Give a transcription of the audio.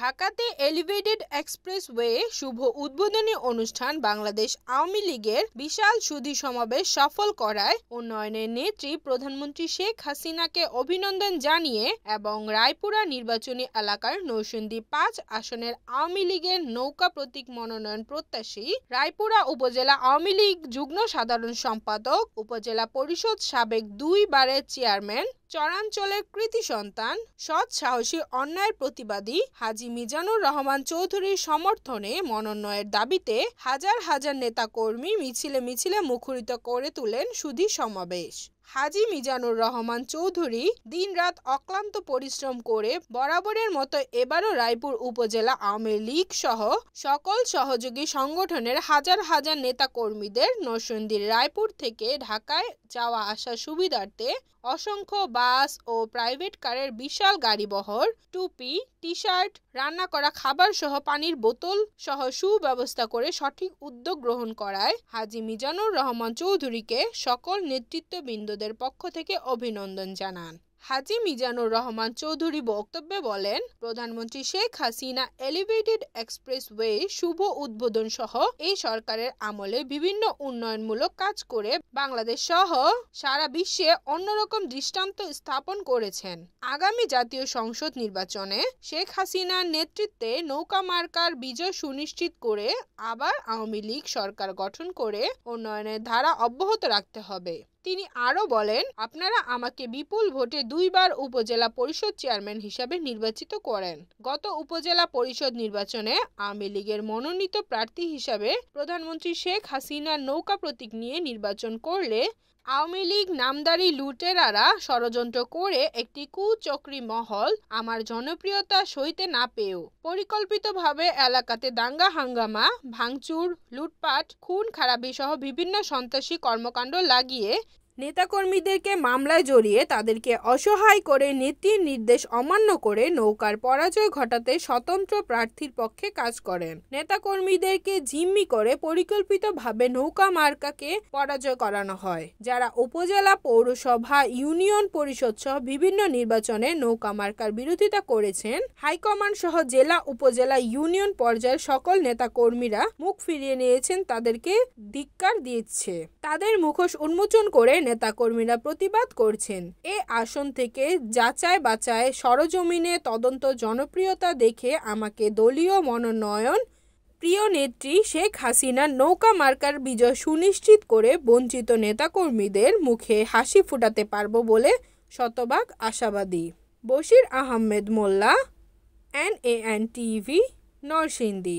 ঢাকাতে elevated expressway শুভ উদ্বোধনী অনুষ্ঠান বাংলাদেশ আওয়ামী লীগের বিশাল সুধি সমাবেশ সফল করায় উন্নয়নের নেত্রী প্রধানমন্ত্রী শেখ হাসিনাকে অভিনন্দন জানিয়ে এবং রায়পুরা নির্বাচনী এলাকার নৌসন্দী পাঁচ আসনের আওয়ামী লীগের নৌকা প্রতীক মনোনয়ন প্রত্যাশী রায়পুরা উপজেলা আওয়ামী লীগ যুগ্ম সাধারণ সম্পাদক উপজেলা পরিষদ সাবেক দুই বারের চেয়ারম্যান চরাঞ্চলের কৃতি সন্তান সৎ সাহসী অন্যায়ের প্রতিবাদী হাজি মিজানুর রহমান চৌধুরীর সমর্থনে মনোনয়নের দাবিতে হাজার হাজার নেতাকর্মী মিছিলে মিছিলে মুখরিত করে তোলেন সুধী সমাবেশ হাজী মিজানুর রহমান চৌধুরী দিনরাত অক্লান্ত পরিশ্রম করে বরাবরের মতো এবারও রায়পুর উপজেলা আওয়ামী লীগ সহ সকল সহযোগী সংগঠনের হাজার হাজার নেতা কর্মীদের নরসিংদীর রায়পুর থেকে ঢাকায় যাওয়া আসা সুবিধার্থে অসংখ্য বাস ও প্রাইভেট কারের বিশাল গাড়িবহর টুপি টি শার্ট রান্না করা খাবার সহ পানির বোতল সহ সুব্যবস্থা করে সঠিক উদ্যোগ গ্রহণ করায় হাজি মিজানুর রহমান চৌধুরীকে সকল নেতৃত্ববৃন্দ ছাত্রদের পক্ষ থেকে অভিনন্দন জানান হাজি মিজানুর রহমান চৌধুরী বক্তব্যে বলেন প্রধানমন্ত্রী শেখ হাসিনা এলিভেটেড এক্সপ্রেসওয়ে শুভ উদ্বোধন সহ এই সরকারের আমলে বিভিন্ন উন্নয়নমূলক কাজ করে বাংলাদেশ সহ সারা বিশ্বে অন্যরকম দৃষ্টান্ত স্থাপন করেছেন আগামী জাতীয় সংসদ নির্বাচনে শেখ হাসিনার নেতৃত্বে নৌকা মার্কার বিজয় সুনিশ্চিত করে আবার আওয়ামী লীগ সরকার গঠন করে উন্নয়নের ধারা অব্যাহত রাখতে হবে তিনি আরো বলেন আপনারা আমাকে বিপুল ভোটে দুইবার উপজেলা পরিষদ চেয়ারম্যান হিসাবে নির্বাচিত করেন গত উপজেলা পরিষদ নির্বাচনে আওয়ামী লীগের মনোনীত প্রার্থী হিসাবে প্রধানমন্ত্রী শেখ হাসিনা নৌকা প্রতীক নিয়ে নির্বাচন করলে আওয়ামী লীগ নামদারি লুটেরারা ষড়যন্ত্র করে একটি কুচক্রী মহল আমার জনপ্রিয়তা সইতে না পেয়েও পরিকল্পিতভাবে এলাকাতে দাঙ্গা হাঙ্গামা ভাঙচুর লুটপাট খুন খারাপি সহ বিভিন্ন সন্ত্রাসী কর্মকাণ্ড লাগিয়ে নেতাকর্মীদেরকে মামলায় জড়িয়ে তাদেরকে অসহায় করে নীতি নির্দেশ অমান্য করে নৌকার পরাজয় ঘটাতে স্বতন্ত্র প্রার্থীর পক্ষে কাজ করেন নেতাকর্মীদেরকে জিম্মি করে পরিকল্পিতভাবে নৌকা মার্কাকে পরাজয় করানো হয় যারা উপজেলা পৌরসভা ইউনিয়ন পরিষদ সহ বিভিন্ন নির্বাচনে নৌকা মার্কার বিরোধিতা করেছেন হাইকমান্ড সহ জেলা উপজেলা ইউনিয়ন পর্যায়ের সকল নেতাকর্মীরা মুখ ফিরিয়ে নিয়েছেন তাদেরকে ধিক্কার দিচ্ছে তাদের মুখোশ উন্মোচন করে নেতাকর্মীরা প্রতিবাদ করছেন এ আসন থেকে যাচাই বাচায় সরজমিনে তদন্ত জনপ্রিয়তা দেখে আমাকে দলীয় মনোনয়ন প্রিয় নেত্রী শেখ হাসিনা নৌকা মার্কার বিজয় সুনিশ্চিত করে বঞ্চিত নেতাকর্মীদের মুখে হাসি ফুটাতে পারব বলে শতভাগ আশাবাদী Bashir Ahmed Mollah N A N TV Narsingdi